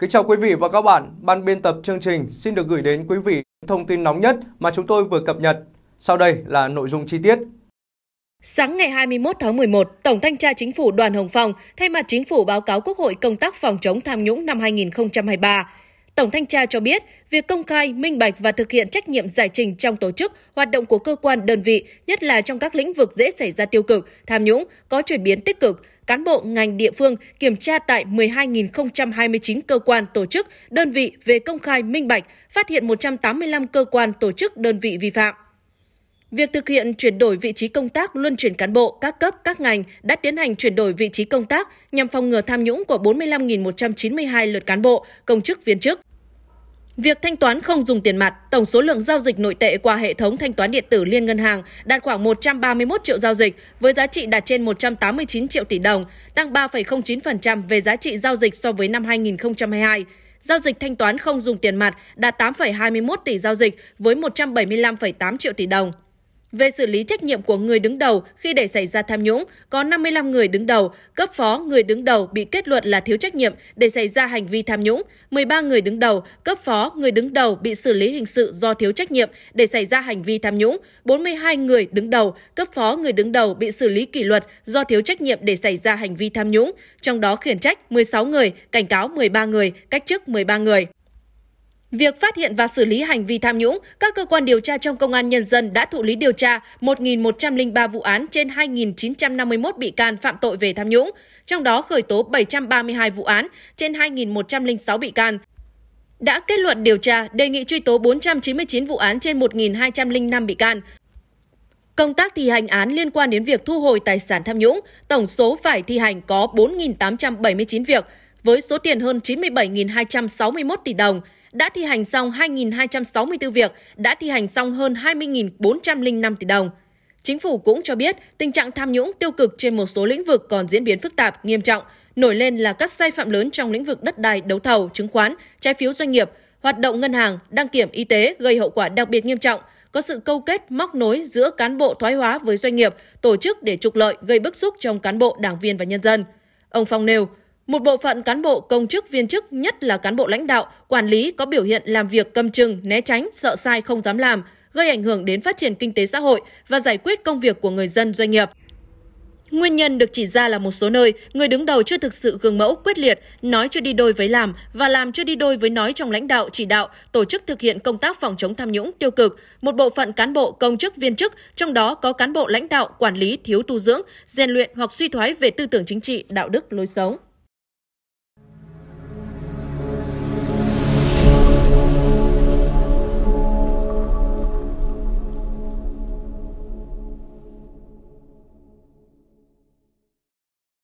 Kính chào quý vị và các bạn, ban biên tập chương trình xin được gửi đến quý vị thông tin nóng nhất mà chúng tôi vừa cập nhật. Sau đây là nội dung chi tiết. Sáng ngày 21 tháng 11, Tổng thanh tra Chính phủ Đoàn Hồng Phong thay mặt Chính phủ báo cáo Quốc hội công tác phòng chống tham nhũng năm 2023. Tổng thanh tra cho biết, việc công khai, minh bạch và thực hiện trách nhiệm giải trình trong tổ chức, hoạt động của cơ quan, đơn vị, nhất là trong các lĩnh vực dễ xảy ra tiêu cực, tham nhũng, có chuyển biến tích cực, cán bộ ngành địa phương kiểm tra tại 12.029 cơ quan tổ chức, đơn vị về công khai minh bạch, phát hiện 185 cơ quan tổ chức đơn vị vi phạm. Việc thực hiện chuyển đổi vị trí công tác luân chuyển cán bộ các cấp các ngành đã tiến hành chuyển đổi vị trí công tác nhằm phòng ngừa tham nhũng của 45.192 lượt cán bộ, công chức viên chức. Việc thanh toán không dùng tiền mặt, tổng số lượng giao dịch nội tệ qua hệ thống thanh toán điện tử liên ngân hàng đạt khoảng 131 triệu giao dịch với giá trị đạt trên 189 triệu tỷ đồng, tăng 3,09% về giá trị giao dịch so với năm 2022. Giao dịch thanh toán không dùng tiền mặt đạt 8,21 tỷ giao dịch với 175,8 triệu tỷ đồng. Về xử lý trách nhiệm của người đứng đầu khi để xảy ra tham nhũng, có 55 người đứng đầu, cấp phó người đứng đầu bị kết luận là thiếu trách nhiệm để xảy ra hành vi tham nhũng, 13 người đứng đầu, cấp phó người đứng đầu bị xử lý hình sự do thiếu trách nhiệm để xảy ra hành vi tham nhũng, 42 người đứng đầu, cấp phó người đứng đầu bị xử lý kỷ luật do thiếu trách nhiệm để xảy ra hành vi tham nhũng, trong đó khiển trách 16 người, cảnh cáo 13 người, cách chức 13 người. Việc phát hiện và xử lý hành vi tham nhũng, các cơ quan điều tra trong Công an Nhân dân đã thụ lý điều tra 1.103 vụ án trên 2.951 bị can phạm tội về tham nhũng, trong đó khởi tố 732 vụ án trên 2.106 bị can. Đã kết luận điều tra, đề nghị truy tố 499 vụ án trên 1.205 bị can. Công tác thi hành án liên quan đến việc thu hồi tài sản tham nhũng, tổng số phải thi hành có 4.879 việc, với số tiền hơn 97.261 tỷ đồng – đã thi hành xong 2.264 việc, đã thi hành xong hơn 20.405 tỷ đồng. Chính phủ cũng cho biết tình trạng tham nhũng tiêu cực trên một số lĩnh vực còn diễn biến phức tạp, nghiêm trọng, nổi lên là các sai phạm lớn trong lĩnh vực đất đai, đấu thầu, chứng khoán, trái phiếu doanh nghiệp, hoạt động ngân hàng, đăng kiểm y tế gây hậu quả đặc biệt nghiêm trọng, có sự câu kết móc nối giữa cán bộ thoái hóa với doanh nghiệp, tổ chức để trục lợi gây bức xúc trong cán bộ, đảng viên và nhân dân. Ông Phong nêu, một bộ phận cán bộ công chức viên chức, nhất là cán bộ lãnh đạo, quản lý có biểu hiện làm việc cầm chừng, né tránh, sợ sai không dám làm, gây ảnh hưởng đến phát triển kinh tế xã hội và giải quyết công việc của người dân doanh nghiệp. Nguyên nhân được chỉ ra là một số nơi, người đứng đầu chưa thực sự gương mẫu quyết liệt, nói chưa đi đôi với làm và làm chưa đi đôi với nói trong lãnh đạo, chỉ đạo, tổ chức thực hiện công tác phòng chống tham nhũng tiêu cực. Một bộ phận cán bộ, công chức, viên chức, trong đó có cán bộ lãnh đạo, quản lý thiếu tu dưỡng, rèn luyện hoặc suy thoái về tư tưởng chính trị, đạo đức, lối sống.